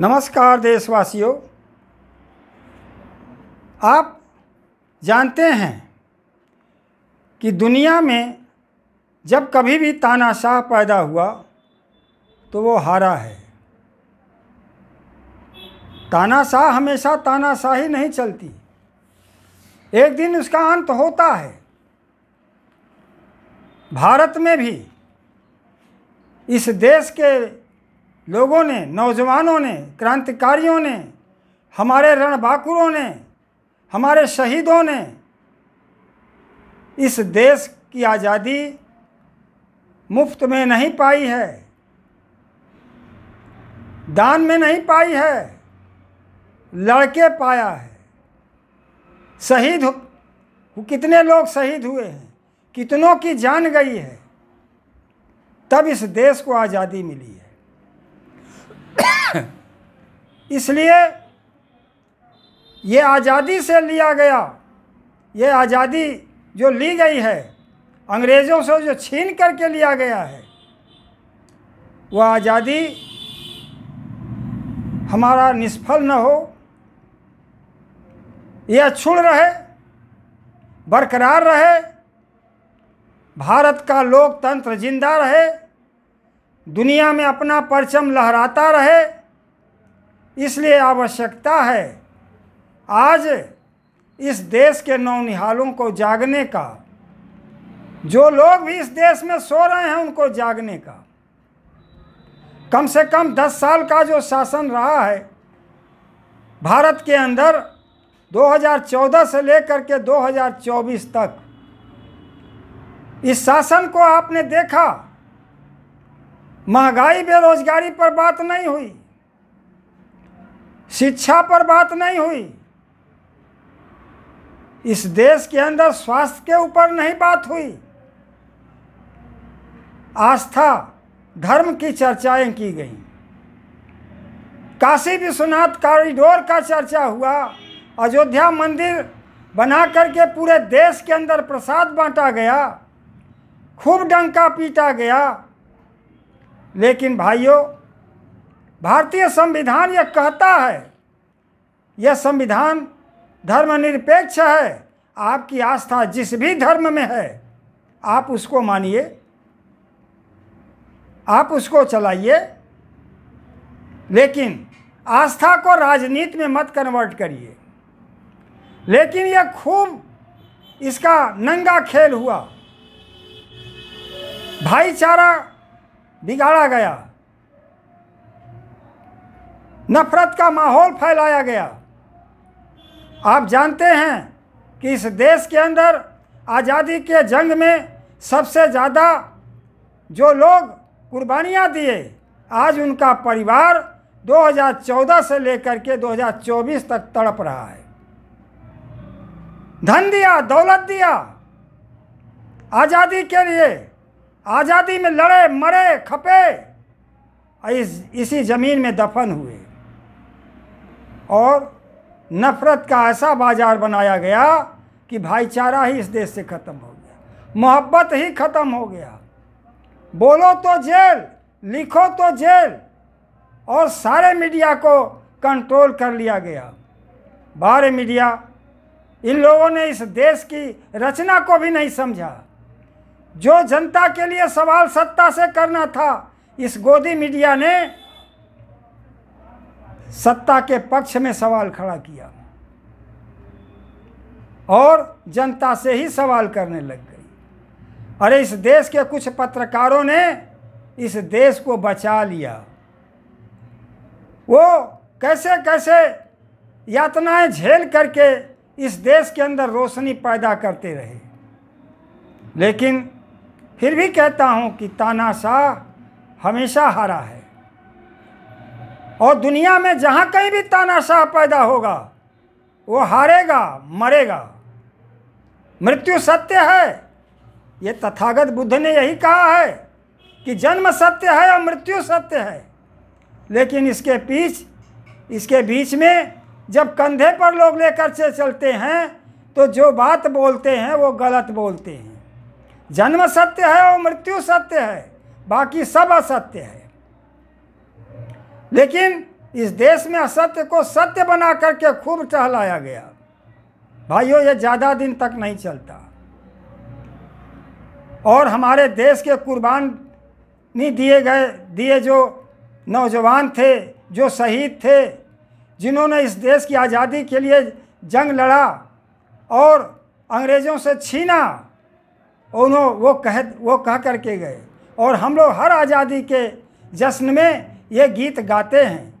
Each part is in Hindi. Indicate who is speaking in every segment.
Speaker 1: नमस्कार देशवासियों आप जानते हैं कि दुनिया में जब कभी भी तानाशाह पैदा हुआ तो वो हारा है तानाशाह हमेशा तानाशाही नहीं चलती एक दिन उसका अंत होता है भारत में भी इस देश के लोगों ने नौजवानों ने क्रांतिकारियों ने हमारे रणबाकुरों ने हमारे शहीदों ने इस देश की आज़ादी मुफ्त में नहीं पाई है दान में नहीं पाई है लड़के पाया है शहीद कितने लोग शहीद हुए हैं कितनों की जान गई है तब इस देश को आज़ादी मिली इसलिए ये आज़ादी से लिया गया ये आज़ादी जो ली गई है अंग्रेज़ों से जो छीन करके लिया गया है वह आज़ादी हमारा निष्फल न हो ये अक्षुण रहे बरकरार रहे भारत का लोकतंत्र जिंदा रहे दुनिया में अपना परचम लहराता रहे इसलिए आवश्यकता है आज इस देश के नौनिहालों को जागने का जो लोग भी इस देश में सो रहे हैं उनको जागने का कम से कम दस साल का जो शासन रहा है भारत के अंदर 2014 से लेकर के 2024 तक इस शासन को आपने देखा महंगाई बेरोजगारी पर बात नहीं हुई शिक्षा पर बात नहीं हुई इस देश के अंदर स्वास्थ्य के ऊपर नहीं बात हुई आस्था धर्म की चर्चाएं की गई काशी विश्वनाथ कॉरिडोर का चर्चा हुआ अयोध्या मंदिर बना करके पूरे देश के अंदर प्रसाद बांटा गया खूब डंका पीटा गया लेकिन भाइयों भारतीय संविधान यह कहता है यह संविधान धर्मनिरपेक्ष है आपकी आस्था जिस भी धर्म में है आप उसको मानिए आप उसको चलाइए लेकिन आस्था को राजनीति में मत कन्वर्ट करिए लेकिन यह खूब इसका नंगा खेल हुआ भाईचारा बिगाड़ा गया नफरत का माहौल फैलाया गया आप जानते हैं कि इस देश के अंदर आज़ादी के जंग में सबसे ज़्यादा जो लोग कुर्बानियाँ दिए आज उनका परिवार 2014 से लेकर के 2024 तक तड़प रहा है धन दिया दौलत दिया आज़ादी के लिए आज़ादी में लड़े मरे खपे इस इसी ज़मीन में दफन हुए और नफ़रत का ऐसा बाज़ार बनाया गया कि भाईचारा ही इस देश से ख़त्म हो गया मोहब्बत ही ख़त्म हो गया बोलो तो जेल लिखो तो जेल और सारे मीडिया को कंट्रोल कर लिया गया बाहर मीडिया इन लोगों ने इस देश की रचना को भी नहीं समझा जो जनता के लिए सवाल सत्ता से करना था इस गोदी मीडिया ने सत्ता के पक्ष में सवाल खड़ा किया और जनता से ही सवाल करने लग गई अरे इस देश के कुछ पत्रकारों ने इस देश को बचा लिया वो कैसे कैसे यातनाएं झेल करके इस देश के अंदर रोशनी पैदा करते रहे लेकिन फिर भी कहता हूँ कि तानाशाह हमेशा हारा है और दुनिया में जहाँ कहीं भी तानाशाह पैदा होगा वो हारेगा मरेगा मृत्यु सत्य है ये तथागत बुद्ध ने यही कहा है कि जन्म सत्य है और मृत्यु सत्य है लेकिन इसके पीछ इसके बीच में जब कंधे पर लोग लेकर से चलते हैं तो जो बात बोलते हैं वो गलत बोलते हैं जन्म सत्य है और मृत्यु सत्य है बाकी सब असत्य है लेकिन इस देश में असत्य को सत्य बना करके खूब टहलाया गया भाइयों ये ज़्यादा दिन तक नहीं चलता और हमारे देश के कुर्बानी दिए गए दिए जो नौजवान थे जो शहीद थे जिन्होंने इस देश की आज़ादी के लिए जंग लड़ा और अंग्रेज़ों से छीना उन्हों वो कह वो कह करके गए और हम लोग हर आज़ादी के जश्न में ये गीत गाते हैं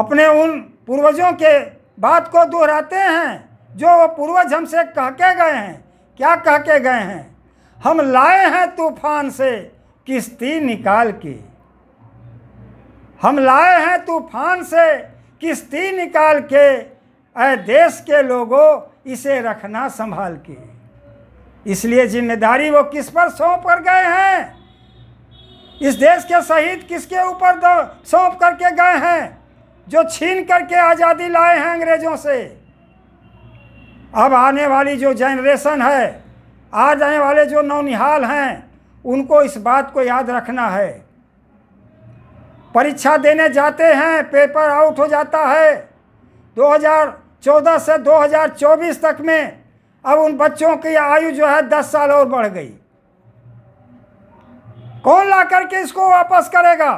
Speaker 1: अपने उन पूर्वजों के बात को दोहराते हैं जो वो पूर्वज हमसे कह के गए हैं क्या कह के गए हैं हम लाए हैं तूफान से किश्ती निकाल के हम लाए हैं तूफान से किश्ती निकाल के ऐ देश के लोगों इसे रखना संभाल के इसलिए जिम्मेदारी वो किस पर सौंप कर गए हैं इस देश के शहीद किसके ऊपर सौंप करके गए हैं जो छीन करके आज़ादी लाए हैं अंग्रेज़ों से अब आने वाली जो जनरेशन है आज आने वाले जो नौनिहाल हैं उनको इस बात को याद रखना है परीक्षा देने जाते हैं पेपर आउट हो जाता है 2014 से 2024 तक में अब उन बच्चों की आयु जो है 10 साल और बढ़ गई कौन ला करके इसको वापस करेगा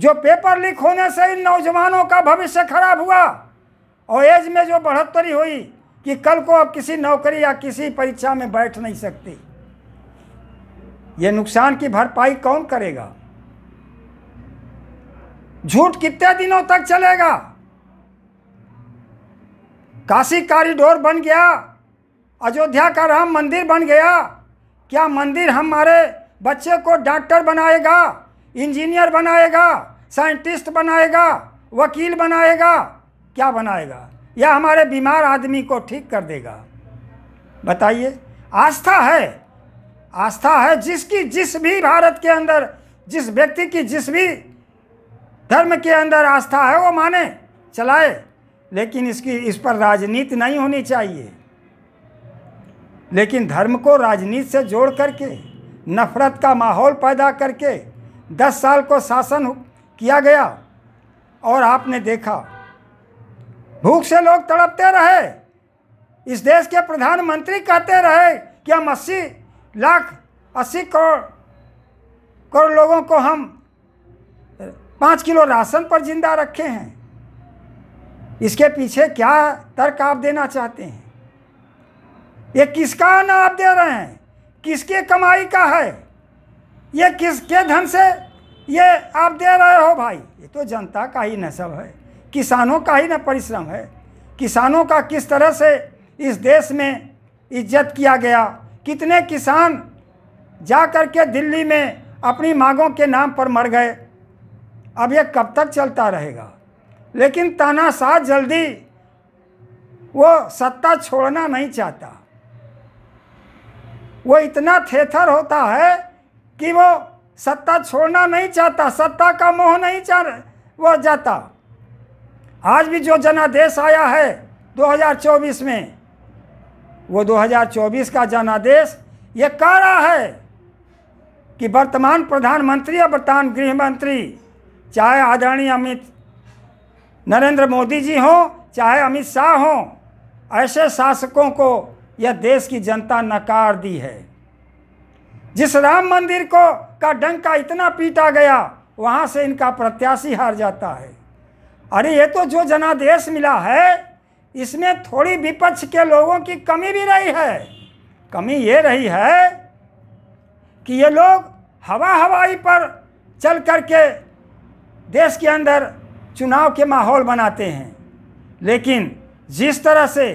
Speaker 1: जो पेपर लीक होने से इन नौजवानों का भविष्य खराब हुआ और एज में जो बढ़ोतरी हुई कि कल को आप किसी नौकरी या किसी परीक्षा में बैठ नहीं सकते ये नुकसान की भरपाई कौन करेगा झूठ कितने दिनों तक चलेगा काशी कॉरिडोर बन गया अयोध्या का राम मंदिर बन गया क्या मंदिर हमारे बच्चे को डॉक्टर बनाएगा इंजीनियर बनाएगा साइंटिस्ट बनाएगा वकील बनाएगा क्या बनाएगा या हमारे बीमार आदमी को ठीक कर देगा बताइए आस्था है आस्था है जिसकी जिस भी भारत के अंदर जिस व्यक्ति की जिस भी धर्म के अंदर आस्था है वो माने चलाए लेकिन इसकी इस पर राजनीति नहीं होनी चाहिए लेकिन धर्म को राजनीति से जोड़ करके नफरत का माहौल पैदा करके दस साल को शासन किया गया और आपने देखा भूख से लोग तड़पते रहे इस देश के प्रधानमंत्री कहते रहे कि हम अस्सी लाख अस्सी करोड़ करोड़ लोगों को हम पाँच किलो राशन पर जिंदा रखे हैं इसके पीछे क्या तर्क आप देना चाहते हैं ये किसका आना आप दे रहे हैं किसके कमाई का है ये किसके धन से ये आप दे रहे हो भाई ये तो जनता का ही न सब है किसानों का ही न परिश्रम है किसानों का किस तरह से इस देश में इज्जत किया गया कितने किसान जा कर के दिल्ली में अपनी मांगों के नाम पर मर गए अब यह कब तक चलता रहेगा लेकिन तानाशाह जल्दी वो सत्ता छोड़ना नहीं चाहता वो इतना थेथर होता है कि वो सत्ता छोड़ना नहीं चाहता सत्ता का मोह नहीं चाह वो जाता आज भी जो जनादेश आया है 2024 में वो 2024 का जनादेश ये कह रहा है कि वर्तमान प्रधानमंत्री या वर्तमान गृह मंत्री चाहे आदरणीय अमित नरेंद्र मोदी जी हों चाहे अमित शाह हों ऐसे शासकों को यह देश की जनता नकार दी है जिस राम मंदिर को का डंका इतना पीटा गया वहाँ से इनका प्रत्याशी हार जाता है अरे ये तो जो जनादेश मिला है इसमें थोड़ी विपक्ष के लोगों की कमी भी रही है कमी ये रही है कि ये लोग हवा हवाई पर चल करके देश के अंदर चुनाव के माहौल बनाते हैं लेकिन जिस तरह से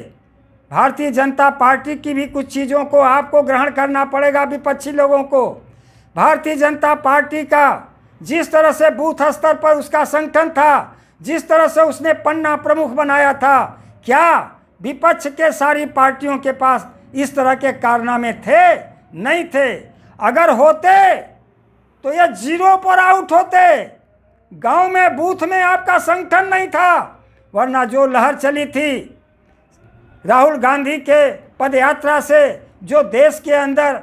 Speaker 1: भारतीय जनता पार्टी की भी कुछ चीज़ों को आपको ग्रहण करना पड़ेगा विपक्षी लोगों को भारतीय जनता पार्टी का जिस तरह से बूथ स्तर पर उसका संगठन था जिस तरह से उसने पन्ना प्रमुख बनाया था क्या विपक्ष के सारी पार्टियों के पास इस तरह के कारनामे थे नहीं थे अगर होते तो यह जीरो पर आउट होते गांव में बूथ में आपका संगठन नहीं था वरना जो लहर चली थी राहुल गांधी के पदयात्रा से जो देश के अंदर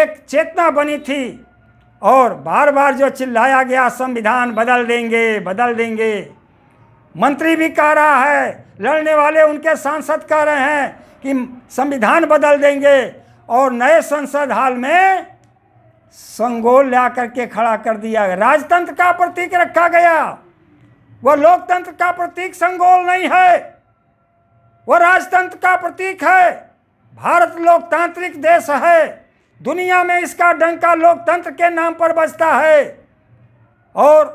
Speaker 1: एक चेतना बनी थी और बार बार जो चिल्लाया गया संविधान बदल देंगे बदल देंगे मंत्री भी कह रहा है लड़ने वाले उनके सांसद कह रहे हैं कि संविधान बदल देंगे और नए संसद हाल में संगोल ला करके खड़ा कर दिया राजतंत्र का प्रतीक रखा गया वह लोकतंत्र का प्रतीक संगोल नहीं है वो राजतंत्र का प्रतीक है भारत लोकतांत्रिक देश है दुनिया में इसका डंका लोकतंत्र के नाम पर बजता है और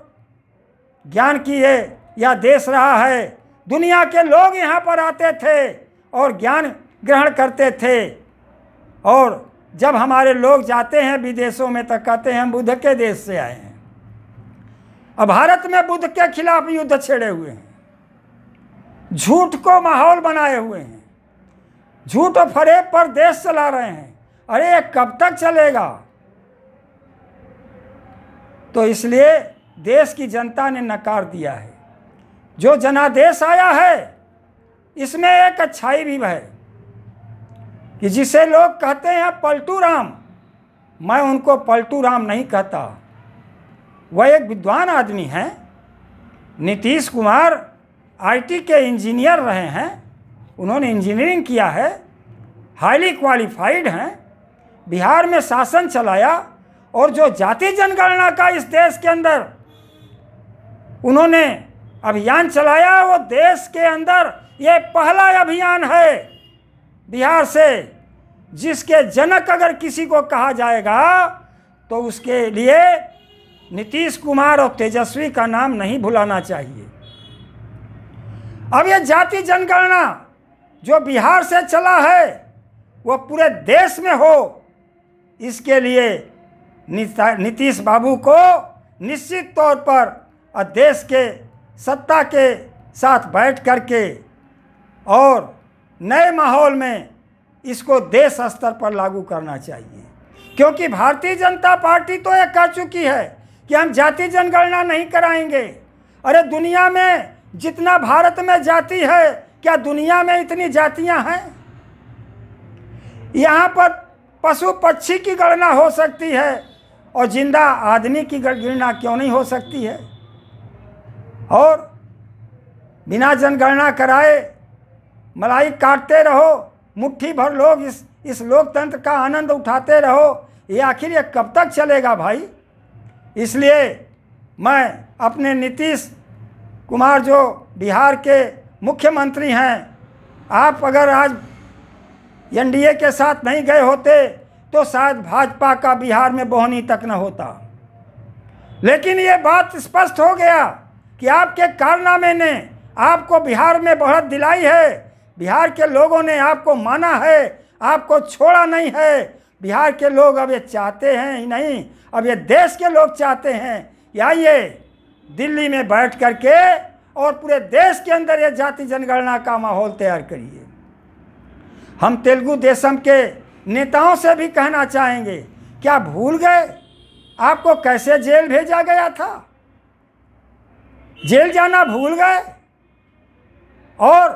Speaker 1: ज्ञान की है या देश रहा है दुनिया के लोग यहाँ पर आते थे और ज्ञान ग्रहण करते थे और जब हमारे लोग जाते हैं विदेशों में तो कहते हैं हम बुद्ध के देश से आए हैं अब भारत में बुद्ध के खिलाफ युद्ध छेड़े हुए हैं झूठ को माहौल बनाए हुए हैं झूठ और फरेब पर देश चला रहे हैं अरे कब तक चलेगा तो इसलिए देश की जनता ने नकार दिया है जो जनादेश आया है इसमें एक अच्छाई भी है कि जिसे लोग कहते हैं पलटू राम मैं उनको पलटू राम नहीं कहता वह एक विद्वान आदमी हैं नीतीश कुमार आईटी के इंजीनियर रहे हैं उन्होंने इंजीनियरिंग किया है हाईली क्वालिफाइड हैं बिहार में शासन चलाया और जो जाति जनगणना का इस देश के अंदर उन्होंने अभियान चलाया वो देश के अंदर ये पहला अभियान है बिहार से जिसके जनक अगर किसी को कहा जाएगा तो उसके लिए नीतीश कुमार और तेजस्वी का नाम नहीं भुलाना चाहिए अब ये जाति जनगणना जो बिहार से चला है वो पूरे देश में हो इसके लिए नीतीश बाबू को निश्चित तौर पर देश के सत्ता के साथ बैठ कर के और नए माहौल में इसको देश स्तर पर लागू करना चाहिए क्योंकि भारतीय जनता पार्टी तो ये कह चुकी है कि हम जाति जनगणना नहीं कराएंगे अरे दुनिया में जितना भारत में जाति है क्या दुनिया में इतनी जातियां हैं यहाँ पर पशु पक्षी की गणना हो सकती है और जिंदा आदमी की गणना क्यों नहीं हो सकती है और बिना जनगणना कराए मलाई काटते रहो मुट्ठी भर लोग इस इस लोकतंत्र का आनंद उठाते रहो ये आखिर ये कब तक चलेगा भाई इसलिए मैं अपने नीतीश कुमार जो बिहार के मुख्यमंत्री हैं आप अगर आज एनडीए के साथ नहीं गए होते तो शायद भाजपा का बिहार में बोहनी तक न होता लेकिन ये बात स्पष्ट हो गया कि आपके कारनामे ने आपको बिहार में बढ़त दिलाई है बिहार के लोगों ने आपको माना है आपको छोड़ा नहीं है बिहार के लोग अब ये चाहते हैं ही नहीं अब ये देश के लोग चाहते हैं आइए दिल्ली में बैठ करके और पूरे देश के अंदर ये जाति जनगणना का माहौल तैयार करिए हम तेलुगु देशम के नेताओं से भी कहना चाहेंगे क्या भूल गए आपको कैसे जेल भेजा गया था जेल जाना भूल गए और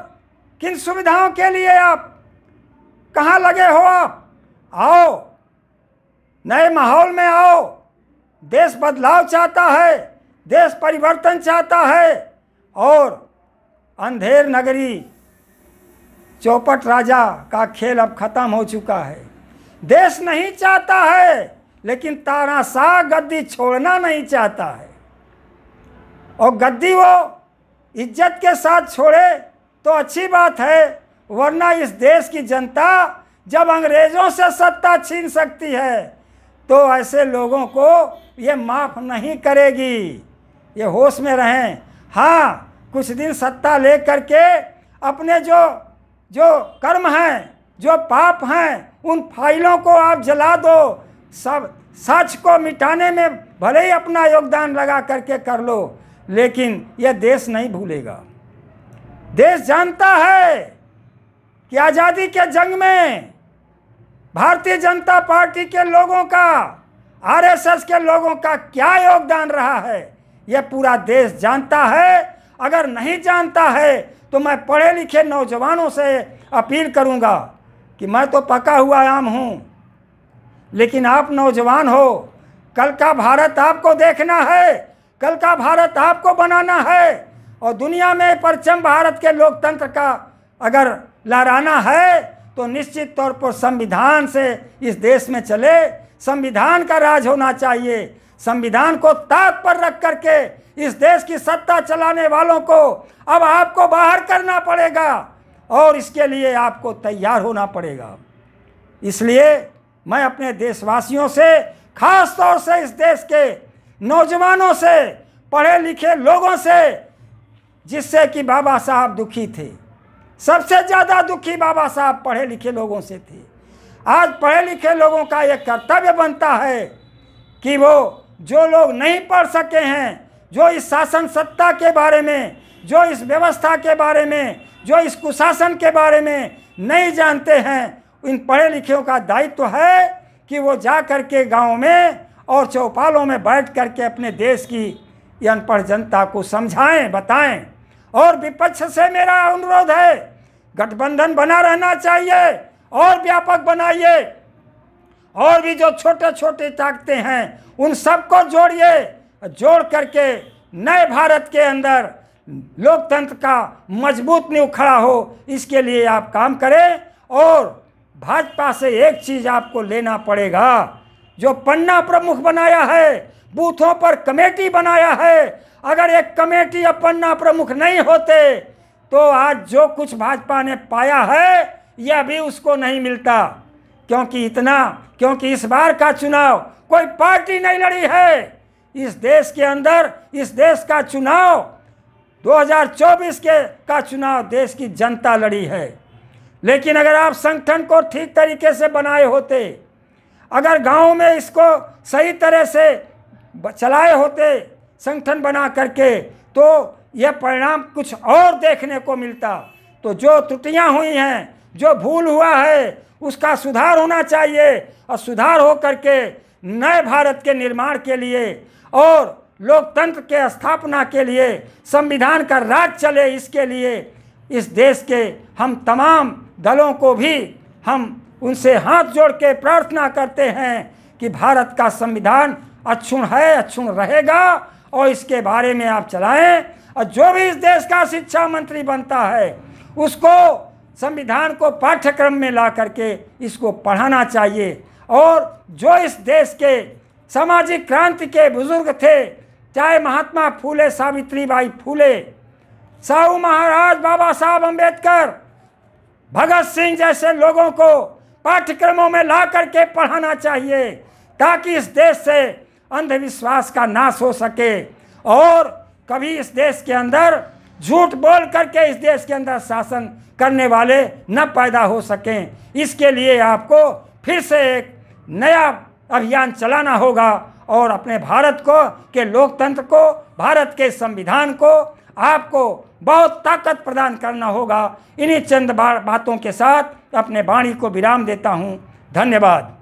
Speaker 1: किन सुविधाओं के लिए आप कहाँ लगे हो आप आओ नए माहौल में आओ देश बदलाव चाहता है देश परिवर्तन चाहता है और अंधेर नगरी चौपट राजा का खेल अब खत्म हो चुका है देश नहीं चाहता है लेकिन तानाशाह गद्दी छोड़ना नहीं चाहता है और गद्दी वो इज्जत के साथ छोड़े तो अच्छी बात है वरना इस देश की जनता जब अंग्रेज़ों से सत्ता छीन सकती है तो ऐसे लोगों को ये माफ़ नहीं करेगी ये होश में रहें हाँ कुछ दिन सत्ता ले करके अपने जो जो कर्म हैं जो पाप हैं उन फाइलों को आप जला दो सब सच को मिटाने में भले ही अपना योगदान लगा करके कर लो लेकिन यह देश नहीं भूलेगा देश जानता है कि आज़ादी के जंग में भारतीय जनता पार्टी के लोगों का आरएसएस के लोगों का क्या योगदान रहा है यह पूरा देश जानता है अगर नहीं जानता है तो मैं पढ़े लिखे नौजवानों से अपील करूंगा कि मैं तो पका हुआ आम हूं लेकिन आप नौजवान हो कल का भारत आपको देखना है कल का भारत आपको बनाना है और दुनिया में परचम भारत के लोकतंत्र का अगर लहराना है तो निश्चित तौर पर संविधान से इस देश में चले संविधान का राज होना चाहिए संविधान को ताक पर रख करके इस देश की सत्ता चलाने वालों को अब आपको बाहर करना पड़ेगा और इसके लिए आपको तैयार होना पड़ेगा इसलिए मैं अपने देशवासियों से खास तौर से इस देश के नौजवानों से पढ़े लिखे लोगों से जिससे कि बाबा साहब दुखी थे सबसे ज़्यादा दुखी बाबा साहब पढ़े लिखे लोगों से थे आज पढ़े लिखे लोगों का यह कर्तव्य बनता है कि वो जो लोग नहीं पढ़ सके हैं जो इस शासन सत्ता के बारे में जो इस व्यवस्था के बारे में जो इस कुशासन के बारे में नहीं जानते हैं इन पढ़े लिखियों का दायित्व तो है कि वो जा कर के गाँव में और चौपालों में बैठ कर के अपने देश की अनपढ़ जनता को समझाएं बताएं और विपक्ष से मेरा अनुरोध है गठबंधन बना रहना चाहिए और व्यापक बनाइए और भी जो छोटे छोटे ताकते हैं उन सबको जोड़िए जोड़ करके नए भारत के अंदर लोकतंत्र का मजबूत नींव खड़ा हो इसके लिए आप काम करें और भाजपा से एक चीज़ आपको लेना पड़ेगा जो पन्ना प्रमुख बनाया है बूथों पर कमेटी बनाया है अगर एक कमेटी या पन्ना प्रमुख नहीं होते तो आज जो कुछ भाजपा ने पाया है यह भी उसको नहीं मिलता क्योंकि इतना क्योंकि इस बार का चुनाव कोई पार्टी नहीं लड़ी है इस देश के अंदर इस देश का चुनाव 2024 के का चुनाव देश की जनता लड़ी है लेकिन अगर आप संगठन को ठीक तरीके से बनाए होते अगर गांव में इसको सही तरह से चलाए होते संगठन बना करके तो यह परिणाम कुछ और देखने को मिलता तो जो त्रुटियां हुई हैं जो भूल हुआ है उसका सुधार होना चाहिए और सुधार हो करके नए भारत के निर्माण के लिए और लोकतंत्र के स्थापना के लिए संविधान का राज चले इसके लिए इस देश के हम तमाम दलों को भी हम उनसे हाथ जोड़ के प्रार्थना करते हैं कि भारत का संविधान अक्षुण है अक्षुण रहेगा और इसके बारे में आप चलाएं और जो भी इस देश का शिक्षा मंत्री बनता है उसको संविधान को पाठ्यक्रम में ला करके इसको पढ़ाना चाहिए और जो इस देश के सामाजिक क्रांति के बुजुर्ग थे चाहे महात्मा फूले सावित्री बाई फूले साहू महाराज बाबा साहब अम्बेडकर भगत सिंह जैसे लोगों को पाठ्यक्रमों में ला करके पढ़ाना चाहिए ताकि इस देश से अंधविश्वास का नाश हो सके और कभी इस देश के अंदर झूठ बोल करके इस देश के अंदर शासन करने वाले न पैदा हो सकें इसके लिए आपको फिर से एक नया अभियान चलाना होगा और अपने भारत को के लोकतंत्र को भारत के संविधान को आपको बहुत ताकत प्रदान करना होगा इन्हीं चंद बातों के साथ अपने वाणी को विराम देता हूँ धन्यवाद